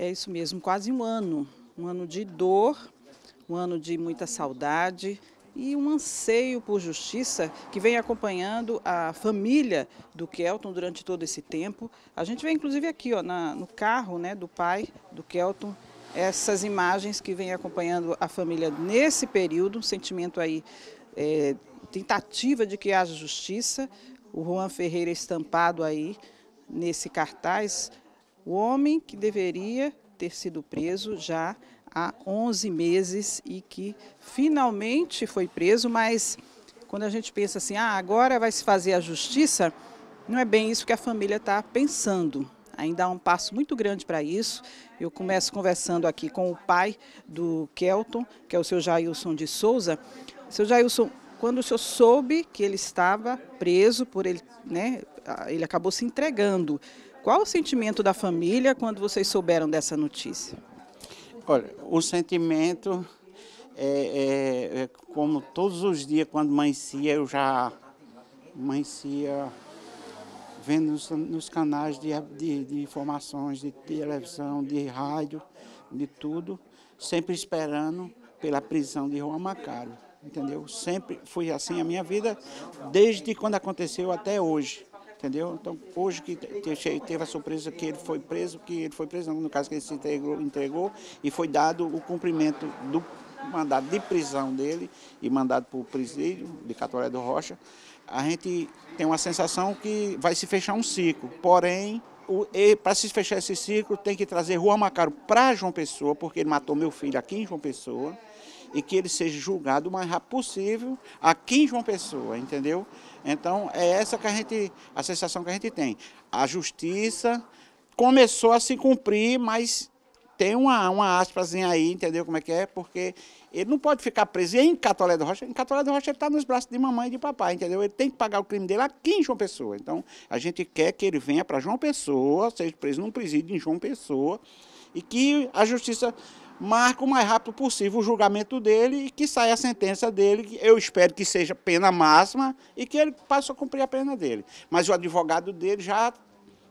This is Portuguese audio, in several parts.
É isso mesmo, quase um ano. Um ano de dor, um ano de muita saudade e um anseio por justiça que vem acompanhando a família do Kelton durante todo esse tempo. A gente vê inclusive aqui ó, na, no carro né, do pai do Kelton essas imagens que vem acompanhando a família nesse período, um sentimento aí, é, tentativa de que haja justiça. O Juan Ferreira estampado aí nesse cartaz o homem que deveria ter sido preso já há 11 meses e que finalmente foi preso, mas quando a gente pensa assim, ah, agora vai se fazer a justiça, não é bem isso que a família está pensando. Ainda há um passo muito grande para isso. Eu começo conversando aqui com o pai do Kelton, que é o seu Jailson de Souza. Seu Jailson, quando o senhor soube que ele estava preso por ele, né, ele acabou se entregando. Qual o sentimento da família quando vocês souberam dessa notícia? Olha, o sentimento é, é, é como todos os dias quando amanhecia, eu já amanhecia vendo nos, nos canais de, de, de, informações, de televisão, de rádio, de tudo, sempre esperando pela prisão de Juan Macário, entendeu? Sempre foi assim a minha vida, desde quando aconteceu até hoje entendeu? Então, hoje que teve a surpresa que ele foi preso, que ele foi preso, no caso que ele se entregou, entregou e foi dado o cumprimento do mandado de prisão dele e mandado para o presídio de Catoré do Rocha, a gente tem uma sensação que vai se fechar um ciclo, porém para se fechar esse ciclo, tem que trazer Juan Macaro para João Pessoa, porque ele matou meu filho aqui em João Pessoa e que ele seja julgado o mais rápido possível aqui em João Pessoa, entendeu? Então, é essa que a gente, a sensação que a gente tem. A justiça começou a se cumprir, mas tem uma, uma aspasinha aí, entendeu como é que é? Porque ele não pode ficar preso é em Catolé do Rocha. Em Catolé do Rocha ele está nos braços de mamãe e de papai, entendeu? Ele tem que pagar o crime dele aqui em João Pessoa. Então, a gente quer que ele venha para João Pessoa, seja preso num presídio em João Pessoa, e que a justiça marca o mais rápido possível o julgamento dele e que saia a sentença dele, que eu espero que seja pena máxima e que ele passe a cumprir a pena dele. Mas o advogado dele já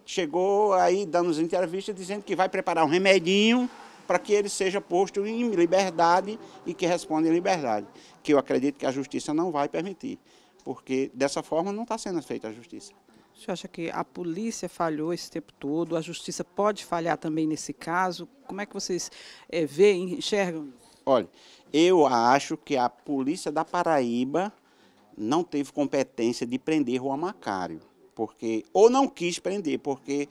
chegou aí dando as entrevistas dizendo que vai preparar um remedinho para que ele seja posto em liberdade e que responda em liberdade, que eu acredito que a justiça não vai permitir, porque dessa forma não está sendo feita a justiça. Você acha que a polícia falhou esse tempo todo? A justiça pode falhar também nesse caso? Como é que vocês é, eh, veem, enxergam? Olha, eu acho que a polícia da Paraíba não teve competência de prender Juan Macário, porque ou não quis prender, porque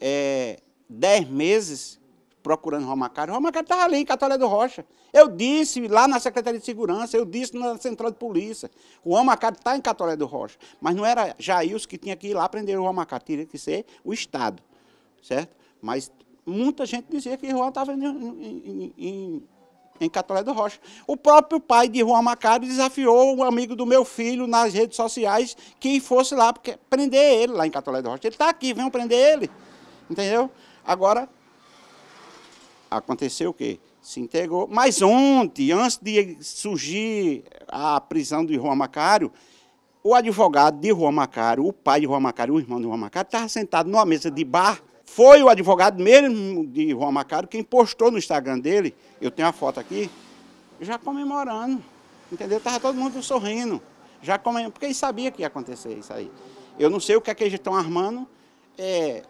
é, dez meses procurando Romacário. Romacário estava ali em Catolé do Rocha. Eu disse lá na Secretaria de Segurança, eu disse na Central de Polícia. O Romacário está em Catolé do Rocha. Mas não era Jailson que tinha que ir lá prender o Romacário, tinha que ser o Estado, certo? Mas muita gente dizia que Juan estava em, em, em, em Catolé do Rocha. O próprio pai de Juan Macário desafiou um amigo do meu filho nas redes sociais que fosse lá porque, prender ele lá em Catolé do Rocha. Ele está aqui, venham prender ele, entendeu? Agora, aconteceu o quê? Se integrou. Mas ontem, antes de surgir a prisão de Juan Macário, o advogado de Juan Macário, o pai de Juan Macário, o irmão de Juan Macário, estava sentado numa mesa de bar. Foi o advogado mesmo de Juan Macário quem postou no Instagram dele, eu tenho a foto aqui, já comemorando. Entendeu? Estava todo mundo sorrindo. Já comemorando, porque ele sabia que ia acontecer isso aí. Eu não sei o que é que eles estão armando, é,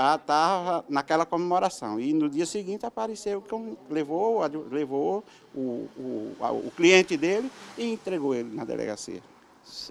estava naquela comemoração. E no dia seguinte apareceu que levou, levou o, o, o cliente dele e entregou ele na delegacia.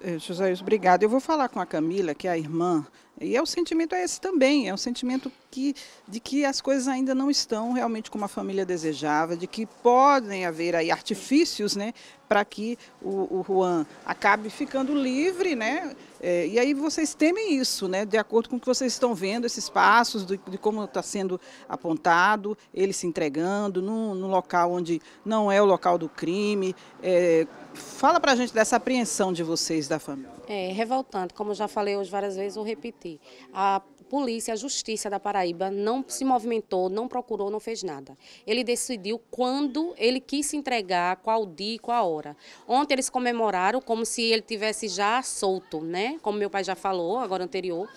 Eh, José, obrigado. Eu vou falar com a Camila, que é a irmã e é o sentimento é esse também, é um sentimento que, de que as coisas ainda não estão realmente como a família desejava, de que podem haver aí artifícios, né, para que o, o, Juan acabe ficando livre, né? É, e aí vocês temem isso, né? De acordo com o que vocês estão vendo, esses passos de, de como está sendo apontado, ele se entregando num, num, local onde não é o local do crime. É, fala para a gente dessa apreensão de vocês da família. É revoltante, como eu já falei hoje várias vezes, eu repito. A polícia, a justiça da Paraíba não se movimentou, não procurou, não fez nada. Ele decidiu quando ele quis se entregar, qual dia e qual hora. Ontem eles comemoraram como se ele tivesse já solto, né? Como meu pai já falou, agora anterior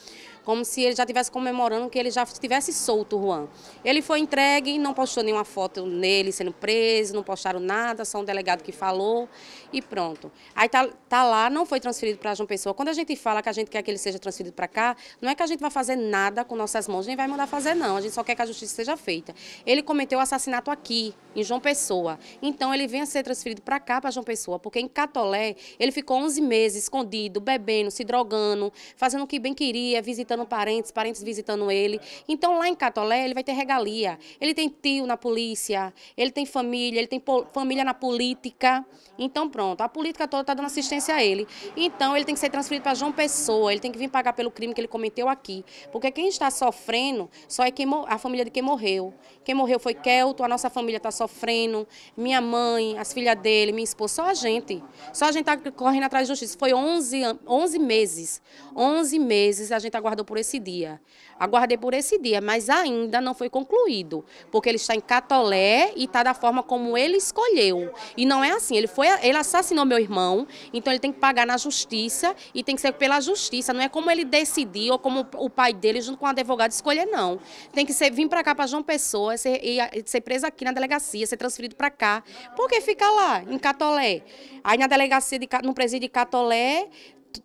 como se ele já estivesse comemorando que ele já estivesse solto, Juan. Ele foi entregue, não postou nenhuma foto nele sendo preso, não postaram nada, só um delegado que falou e pronto. Aí tá, tá lá, não foi transferido para João Pessoa. Quando a gente fala que a gente quer que ele seja transferido para cá, não é que a gente vai fazer nada com nossas mãos, nem vai mandar fazer não, a gente só quer que a justiça seja feita. Ele cometeu o assassinato aqui, em João Pessoa. Então ele vem a ser transferido para cá, para João Pessoa, porque em Catolé ele ficou 11 meses escondido, bebendo, se drogando, fazendo o que bem queria, visitando visitando parentes, parentes visitando ele. Então lá em Catolé ele vai ter regalia. Ele tem tio na polícia, ele tem família, ele tem família na política. Então pronto, a política toda está dando assistência a ele. Então ele tem que ser transferido para João Pessoa, ele tem que vir pagar pelo crime que ele cometeu aqui. Porque quem está sofrendo só é quem, a família de quem morreu. Quem morreu foi Kelto, a nossa família está sofrendo, minha mãe, as filhas dele, minha esposa, só a gente. Só a gente está correndo atrás de justiça. Foi 11, 11 meses. 11 meses a gente aguardou aguardando por esse dia. Aguardei por esse dia, mas ainda não foi concluído, porque ele está em Catolé e está da forma como ele escolheu. E não é assim, ele foi, ele assassinou meu irmão, então ele tem que pagar na justiça e tem que ser pela justiça, não é como ele decidiu, ou como o pai dele junto com o advogado escolher não. Tem que ser vir para cá para João Pessoa ser, e ser preso aqui na delegacia, ser transferido para cá. Por que ficar lá em Catolé? Aí na delegacia de, no presídio de Catolé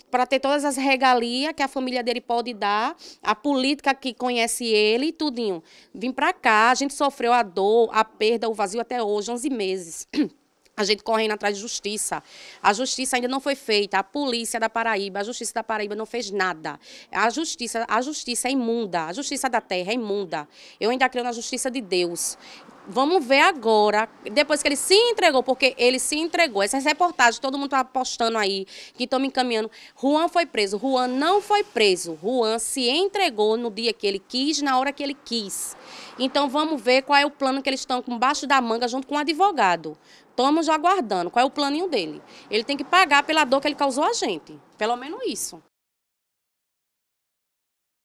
para ter todas as regalias que a família dele pode dar, a política que conhece ele e tudinho. Vim para cá, a gente sofreu a dor, a perda, o vazio até hoje, 11 meses. A gente correndo atrás de justiça. A justiça ainda não foi feita. A polícia da Paraíba, a justiça da Paraíba não fez nada. A justiça, a justiça é imunda. A justiça da terra é imunda. Eu ainda creio na justiça de Deus. Vamos ver agora, depois que ele se entregou, porque ele se entregou. Essas reportagens, todo mundo está postando aí, que estão me encaminhando. Juan foi preso. Juan não foi preso. Juan se entregou no dia que ele quis, na hora que ele quis. Então vamos ver qual é o plano que eles estão com baixo da manga junto com o advogado. Estamos aguardando. Qual é o planinho dele? Ele tem que pagar pela dor que ele causou a gente. Pelo menos isso.